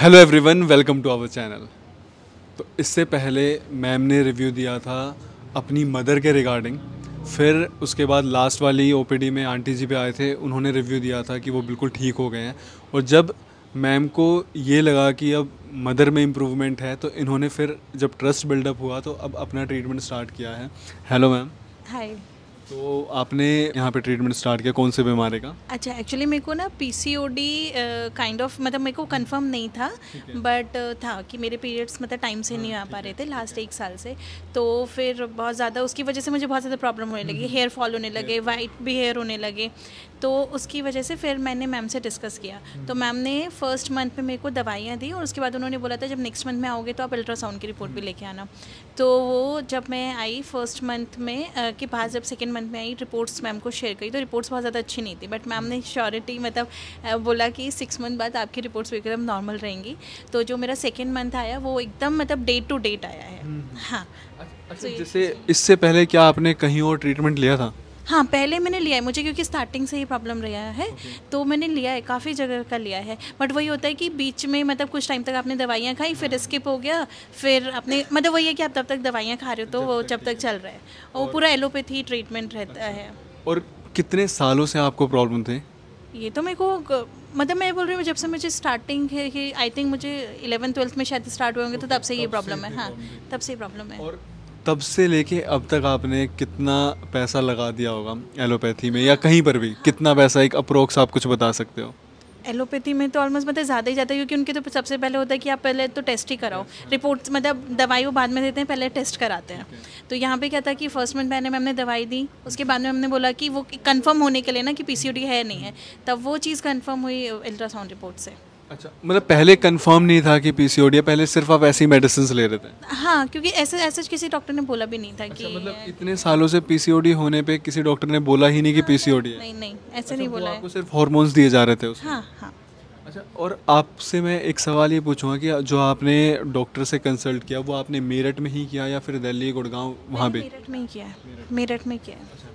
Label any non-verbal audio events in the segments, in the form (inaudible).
Hello everyone welcome to our channel तो इससे पहले मैम ने रिव्यू दिया था अपनी मदर के रिगार्डिंग फिर उसके बाद लास्ट वाली ओपीडी में आंटी जी पे आए थे उन्होंने रिव्यू दिया था कि वो बिल्कुल ठीक हो गए हैं और जब मैम को ये लगा कि अब मदर में इम्प्रूवमेंट है तो इन्होंने फिर जब ट्रस्ट बिल्डअप हुआ तो अब अपना ट्रीटमेंट स्टार्ट किया है हेलो मैम हाय तो आपने यहाँ पे ट्रीटमेंट स्टार्ट किया कौन से बीमारी का अच्छा एक्चुअली मेरे को ना पीसीओडी काइंड ऑफ मतलब मेरे को कंफर्म नहीं था बट uh, था कि मेरे पीरियड्स मतलब टाइम से नहीं हाँ, आ पा रहे थे लास्ट एक साल से तो फिर बहुत ज़्यादा उसकी वजह से मुझे बहुत ज़्यादा प्रॉब्लम होने लगी हेयर हम्म। फॉल होने लगे वाइट भी हेयर होने लगे तो उसकी वजह से फिर मैंने मैम से डिस्कस किया हम्म। तो मैम ने फर्स्ट मंथ में मेरे को दवाइयाँ दी और उसके बाद उन्होंने बोला था जब नेक्स्ट मंथ में आओगे तो आप अल्ट्रासाउंड की रिपोर्ट भी हम्म। लेके आना तो वो जब मैं आई फर्स्ट मंथ में के बाद जब सेकेंड मंथ में आई रिपोर्ट्स मैम को शेयर करी तो रिपोर्ट्स बहुत ज़्यादा अच्छी नहीं थी बट मैम ने श्योरिटी मतलब बोला कि सिक्स मंथ बाद आपकी रिपोर्ट्स भी एकदम नॉर्मल रहेंगी तो जो मेरा सेकेंड मंथ आया वो एकदम मतलब डेट टू डेट आया है हम्म। हाँ अच्छा, so, अच्छा, जैसे इससे पहले क्या आपने कहीं और ट्रीटमेंट लिया था हाँ पहले मैंने लिया है मुझे क्योंकि स्टार्टिंग से ही प्रॉब्लम रहा है okay. तो मैंने लिया है काफ़ी जगह का लिया है बट वही होता है कि बीच में मतलब कुछ टाइम तक आपने दवाइयाँ खाई फिर स्किप हाँ। हो गया फिर आपने मतलब वही है कि आप तब तक दवाइयाँ खा रहे हो तो वो जब तक चल रहा है वो पूरा एलोपैथी ट्रीटमेंट रहता अच्छा। है और कितने सालों से आपको प्रॉब्लम थे ये तो मेरे को मतलब मैं बोल रही हूँ जब से मुझे स्टार्टिंग है आई थिंक मुझे इलेवन ट्वेल्थ में शायद स्टार्ट हुए होंगे तो तब से ये प्रॉब्लम है हाँ तब से ये प्रॉब्लम है तब से लेके अब तक आपने कितना पैसा लगा दिया होगा एलोपैथी में या कहीं पर भी कितना पैसा एक अप्रोक्स आप कुछ बता सकते हो एलोपैथी में तो ऑलमोस्ट मतलब ज़्यादा ही जाता है क्योंकि उनके तो सबसे पहले होता है कि आप पहले तो टेस्ट ही कराओ रिपोर्ट्स मतलब दवाई वो बाद में देते हैं पहले टेस्ट कराते हैं okay. तो यहाँ पे क्या था कि फर्स्ट मंथ मैंने हमने दवाई दी उसके बाद में हमने बोला कि वो कंफर्म होने के लिए ना कि पी है नहीं है तब वो चीज़ कंफर्म हुई अल्ट्रासाउंड रिपोर्ट से अच्छा मतलब पहले कंफर्म नहीं था कि पीसीओडी पहले सिर्फ आप ऐसी मेडिसिन ले रहे थे हाँ क्योंकि ऐसे ऐसे किसी डॉक्टर ने बोला भी नहीं था अच्छा, कि मतलब इतने सालों से पीसीओडी होने पे किसी डॉक्टर ने बोला ही नहीं कि पीसीओडी हाँ, है नहीं नहीं ऐसे अच्छा, नहीं बोला आपको सिर्फ हॉर्मोन्स दिए जा रहे थे उसमें हाँ हाँ अच्छा और आपसे मैं एक सवाल ये पूछूंगा कि जो आपने डॉक्टर से कंसल्ट किया वो आपने मेरठ में ही किया या फिर दिल्ली गुड़गांव वहाँ पे मेरठ में ही किया मेरठ में किया अच्छा,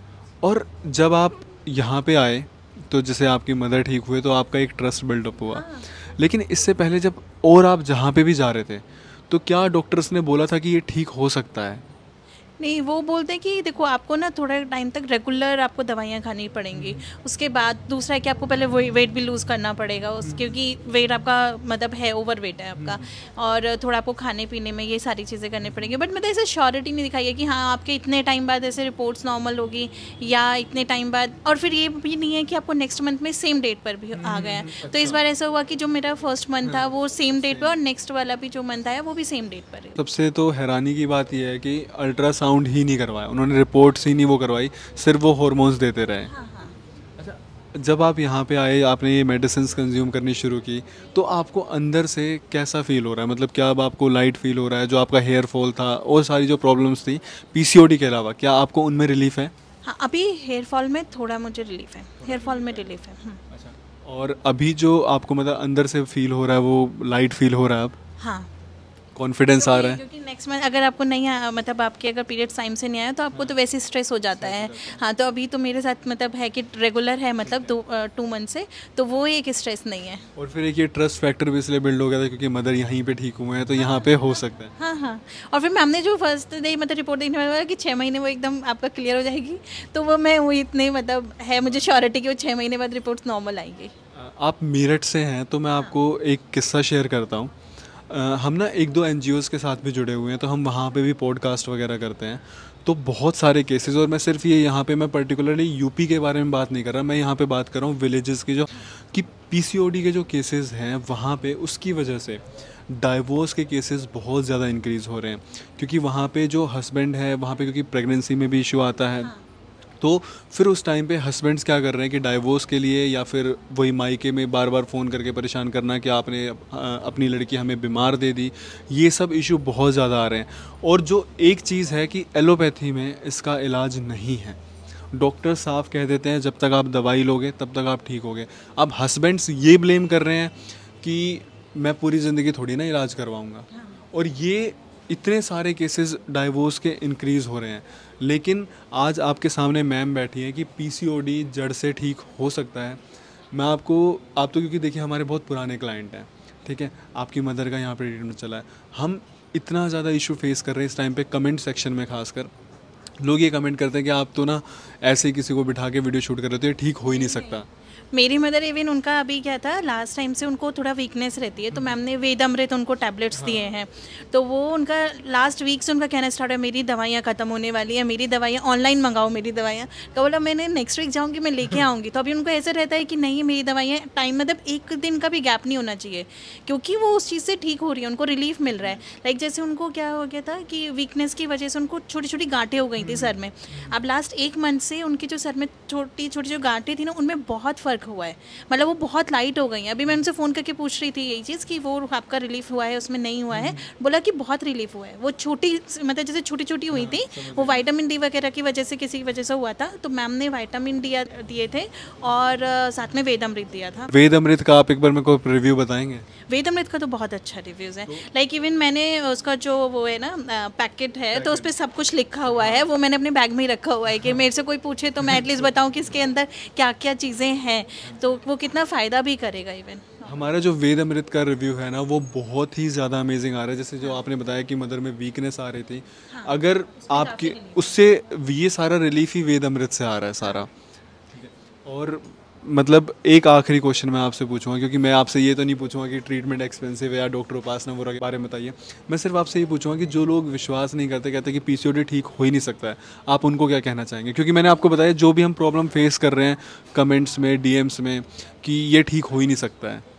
और जब आप यहाँ पे आए तो जैसे आपकी मदर ठीक हुए तो आपका एक ट्रस्ट बिल्डअप हुआ हाँ। लेकिन इससे पहले जब और आप जहाँ पे भी जा रहे थे तो क्या डॉक्टर्स ने बोला था कि ये ठीक हो सकता है नहीं वो बोलते हैं कि देखो आपको ना थोड़ा टाइम तक रेगुलर आपको दवाइयाँ खानी पड़ेंगी हम्म। उसके बाद दूसरा है कि आपको पहले वेट भी लूज़ करना पड़ेगा उस हम्म। क्योंकि वेट आपका मतलब है ओवर वेट है आपका हम्म। और थोड़ा आपको खाने पीने में ये सारी चीज़ें करनी पड़ेंगी बट मतलब ऐसे श्योरिटी नहीं दिखाई है कि हाँ आपके इतने टाइम बाद ऐसे रिपोर्ट्स नॉर्मल होगी या इतने टाइम बाद और फिर ये भी नहीं है कि आपको नेक्स्ट मंथ में सेम डेट पर भी आ गया तो इस अच्छा। बार ऐसा हुआ कि जो मेरा फर्स्ट मंथ था वो सेम डेट पर और नेक्स्ट वाला भी जो मंथ आया वो भी सेम डेट पर सबसे तो हैरानी की बात यह है कि अल्ट्रासाउंड अल्ट्रासाउंड ही नहीं करवाया उन्होंने रिपोर्ट्स ही नहीं वो करवाई सिर्फ वो हॉर्मोन्स देते रहे हाँ, हाँ। अच्छा, जब आप यहाँ पे आए आपने ये मेडिसिन कंज्यूम करनी शुरू की तो आपको अंदर से कैसा फील हो रहा है मतलब क्या अब आपको लाइट फील हो रहा है जो आपका हेयर फॉल था और सारी जो प्रॉब्लम्स थी पीसीओडी के अलावा क्या आपको उनमें रिलीफ है हाँ अभी हेयर फॉल में थोड़ा मुझे रिलीफ है हेयर फॉल में रिलीफ है हम्म। अच्छा और अभी जो आपको मतलब अंदर से फील हो रहा है वो लाइट फील हो रहा है अब हाँ कॉन्फिडेंस तो आ रहा है क्योंकि नेक्स्ट मंथ अगर आपको नहीं आ, मतलब आपके अगर पीरियड्स टाइम से नहीं आया तो आपको तो वैसे स्ट्रेस हो जाता है हाँ तो अभी तो मेरे साथ मतलब है कि रेगुलर है मतलब दो टू मंथ से तो वो एक स्ट्रेस नहीं है और फिर एक ये ट्रस्ट फैक्टर भी इसलिए बिल्ड हो गया था क्योंकि मदर यहीं पर ठीक हुए हैं तो यहाँ पे हो सकता है हाँ हाँ और फिर मैम ने जो फर्स्ट डे मतलब रिपोर्ट देखने वाला कि छः महीने वो एकदम आपका क्लियर हो जाएगी तो वो मैं वो इतने मतलब है मुझे श्योरिटी की वो छः महीने बाद रिपोर्ट नॉर्मल आएंगे आप मेरठ से हैं तो मैं आपको एक किस्सा शेयर करता हूँ हम ना एक दो एन के साथ भी जुड़े हुए हैं तो हम वहाँ पर भी पॉडकास्ट वगैरह करते हैं तो बहुत सारे केसेस और मैं सिर्फ ये यहाँ पे मैं पर्टिकुलरली यूपी के बारे में बात नहीं कर रहा मैं यहाँ पे बात कर रहा हूँ विलेजेस की जो कि पीसीओडी के जो केसेस हैं वहाँ पे उसकी वजह से डाइवोर्स के केसेस बहुत ज़्यादा इंक्रीज़ हो रहे हैं क्योंकि वहाँ पे जो हस्बैंड है वहाँ पे क्योंकि प्रेगनेंसी में भी इशू आता है हाँ। तो फिर उस टाइम पे हस्बैंड्स क्या कर रहे हैं कि डाइवोर्स के लिए या फिर वही मायके में बार बार फ़ोन करके परेशान करना कि आपने अपनी लड़की हमें बीमार दे दी ये सब इशू बहुत ज़्यादा आ रहे हैं और जो एक चीज़ है कि एलोपैथी में इसका इलाज नहीं है डॉक्टर साफ कह देते हैं जब तक आप दवाई लोगे तब तक आप ठीक होगे अब हस्बैंड्स ये ब्लेम कर रहे हैं कि मैं पूरी ज़िंदगी थोड़ी ना इलाज करवाऊँगा हाँ। और ये इतने सारे केसेस डाइवोर्स के इंक्रीज़ हो रहे हैं लेकिन आज आपके सामने मैम बैठी है कि पीसीओडी जड़ से ठीक हो सकता है मैं आपको आप तो क्योंकि देखिए हमारे बहुत पुराने क्लाइंट हैं ठीक है आपकी मदर का यहाँ पर ट्रीटमेंट चला है हम इतना ज़्यादा इशू फेस कर रहे हैं इस टाइम पे कमेंट सेक्शन में खासकर लोग ये कमेंट करते हैं कि आप तो ना ऐसे किसी को बिठा के वीडियो शूट कर रहे हो तो ये ठीक हो ही नहीं सकता मेरी मदर इवन उनका अभी क्या था लास्ट टाइम से उनको थोड़ा वीकनेस रहती है तो मैम ने वेद अमृत उनको टैबलेट्स हाँ। दिए हैं तो वो उनका लास्ट वीक से उनका कहना स्टार्ट है मेरी दवाइयाँ ख़त्म होने वाली है मेरी दवाइयाँ ऑनलाइन मंगाओ मेरी दवाइयाँ तो बोला मैंने नेक्स्ट वीक जाऊँगी मैं लेके हाँ। आऊँगी तो अभी उनको ऐसे रहता है कि नहीं मेरी दवाइयाँ टाइम मतलब एक दिन का भी गैप नहीं होना चाहिए क्योंकि वो उस चीज़ से ठीक हो रही है उनको रिलीफ मिल रहा है लाइक जैसे उनको क्या हो गया था कि वीकनेस की वजह से उनको छोटी छोटी गांठें हो गई थी हम्म। सर में अब लास्ट एक मंथ से उनके जो सर में छोटी छोटी जो गांठें थी ना उनमें बहुत फ़र्क फर्क हुआ है मतलब वो बहुत लाइट हो गई हैं अभी मैं उनसे फ़ोन करके पूछ रही थी यही चीज़ कि वो आपका रिलीफ हुआ है उसमें नहीं हुआ है हम्म। बोला कि बहुत रिलीफ हुआ है वो छोटी मतलब जैसे छोटी छोटी हुई हाँ, थी वो वाइटामिन डी वगैरह की वजह से किसी की वजह से हुआ था तो मैम ने वाइटामिन डी दिए थे और साथ में वेद अमृत दिया था वेद अमृत का आप एक बार मेरे को रिव्यू बताएंगे वेद अमृत का तो बहुत अच्छा रिव्यूज़ है लाइक इवन मैंने उसका जो वो है ना पैकेट है तो उस पर सब कुछ लिखा हुआ है वो मैंने अपने बैग में ही रखा हुआ है कि हाँ। मेरे से कोई पूछे तो मैं एटलीस्ट (laughs) बताऊँ कि इसके अंदर क्या क्या चीज़ें हैं तो वो कितना फ़ायदा भी करेगा इवन हमारा जो वेद अमृत का रिव्यू है ना वो बहुत ही ज़्यादा अमेजिंग आ रहा है जैसे जो आपने बताया कि मदर में वीकनेस आ रही थी हाँ, अगर आपके उससे ये सारा रिलीफ ही वेद अमृत से आ रहा है सारा हाँ। और मतलब एक आखिरी क्वेश्चन मैं आपसे पूछूंगा क्योंकि मैं आपसे ये तो नहीं पूछूंगा कि ट्रीटमेंट एक्सपेंसिव है या डॉक्टर उपासना वगैरह के बारे में बताइए मैं सिर्फ आपसे ये पूछूंगा कि जो लोग विश्वास नहीं करते कहते कि पीसीओडी ठीक हो ही नहीं सकता है आप उनको क्या कहना चाहेंगे क्योंकि मैंने आपको बताया जो भी हम प्रॉब्लम फेस कर रहे हैं कमेंट्स में डीएम्स में कि ये ठीक हो ही नहीं सकता है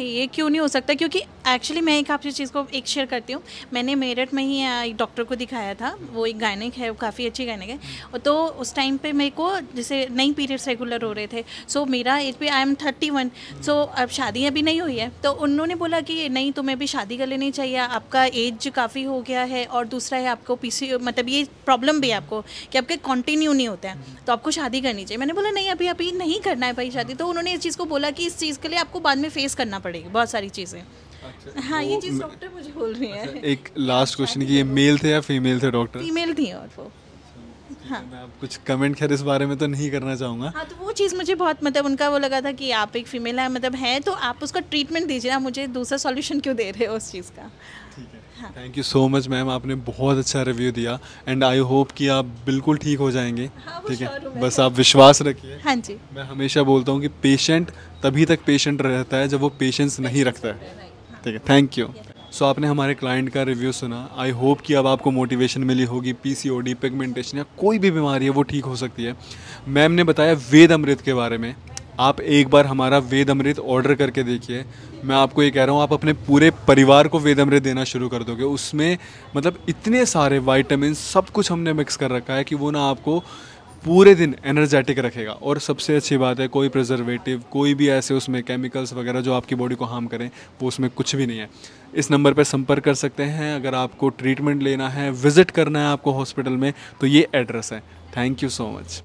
नहीं ये क्यों नहीं हो सकता क्योंकि एक्चुअली मैं एक आपसे चीज़ को एक शेयर करती हूँ मैंने मेरठ में ही डॉक्टर को दिखाया था वो एक गायनिक है वो काफ़ी अच्छी गायनिक है तो उस टाइम पे मेरे को जैसे नई पीरियड्स रेगुलर हो रहे थे सो so, मेरा एज भी I am thirty one so अब शादी अभी नहीं हुई है तो उन्होंने बोला कि नहीं तुम्हें भी शादी कर लेनी चाहिए आपका एज काफ़ी हो गया है और दूसरा है आपको पी मतलब ये प्रॉब्लम भी है आपको कि आपके कॉन्टिन्यू नहीं होता है तो आपको शादी करनी चाहिए मैंने बोला नहीं अभी अभी नहीं करना है भाई शादी तो उन्होंने इस चीज़ को बोला कि इस चीज़ के लिए आपको बाद में फेस करना पड़ा पड़ेगी बहुत सारी चीज़ें अच्छा, हाँ ये चीज़ डॉक्टर मुझे बोल रही है अच्छा, एक लास्ट क्वेश्चन की ये मेल थे या फीमेल थे डॉक्टर फीमेल थी और वो अच्छा, हाँ मैं आप कुछ कमेंट खैर इस बारे में तो नहीं करना चाहूंगा हाँ तो वो चीज़ मुझे बहुत मतलब उनका वो लगा था कि आप एक फीमेल है मतलब है तो आप उसका ट्रीटमेंट दीजिए ना मुझे दूसरा सॉल्यूशन क्यों दे रहे हो उस चीज़ का ठीक है thank you so much ma'am आपने बहुत अच्छा रिव्यू दिया एंड आई होप कि आप बिल्कुल ठीक हो जाएंगे हाँ, ठीक हाँ, है बस आप विश्वास रखिए हाँ जी मैं हमेशा बोलता हूँ कि पेशेंट तभी तक पेशेंट रहता है जब वो पेशेंस नहीं रखता है हाँ। ठीक है थैंक यू सो आपने हमारे क्लाइंट का रिव्यू सुना आई होप कि अब आपको मोटिवेशन मिली होगी P C O D pigmentation या कोई भी बीमारी है वो ठीक हो सकती है मैम ने बताया वेद अमृत के बारे में आप एक बार हमारा वेद अमृत ऑर्डर करके देखिए मैं आपको ये कह रहा हूँ आप अपने पूरे परिवार को वेद अमृत देना शुरू कर दोगे उसमें मतलब इतने सारे वाइटामिन सब कुछ हमने मिक्स कर रखा है कि वो ना आपको पूरे दिन एनर्जेटिक रखेगा और सबसे अच्छी बात है कोई प्रिजर्वेटिव कोई भी ऐसे उसमें केमिकल्स वगैरह जो आपकी बॉडी को हार्म करें वो उसमें कुछ भी नहीं है इस नंबर पर संपर्क कर सकते हैं अगर आपको ट्रीटमेंट लेना है विज़िट करना है आपको हॉस्पिटल में तो ये एड्रेस है थैंक यू सो मच